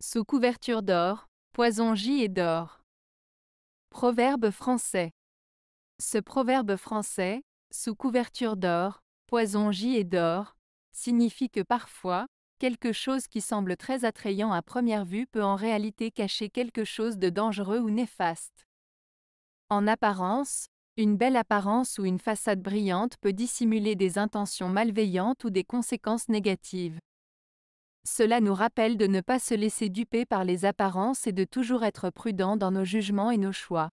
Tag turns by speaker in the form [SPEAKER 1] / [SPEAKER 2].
[SPEAKER 1] Sous couverture d'or, poison J et d'or. Proverbe français. Ce proverbe français, sous couverture d'or, poison J et d'or, signifie que parfois, quelque chose qui semble très attrayant à première vue peut en réalité cacher quelque chose de dangereux ou néfaste. En apparence, une belle apparence ou une façade brillante peut dissimuler des intentions malveillantes ou des conséquences négatives. Cela nous rappelle de ne pas se laisser duper par les apparences et de toujours être prudent dans nos jugements et nos choix.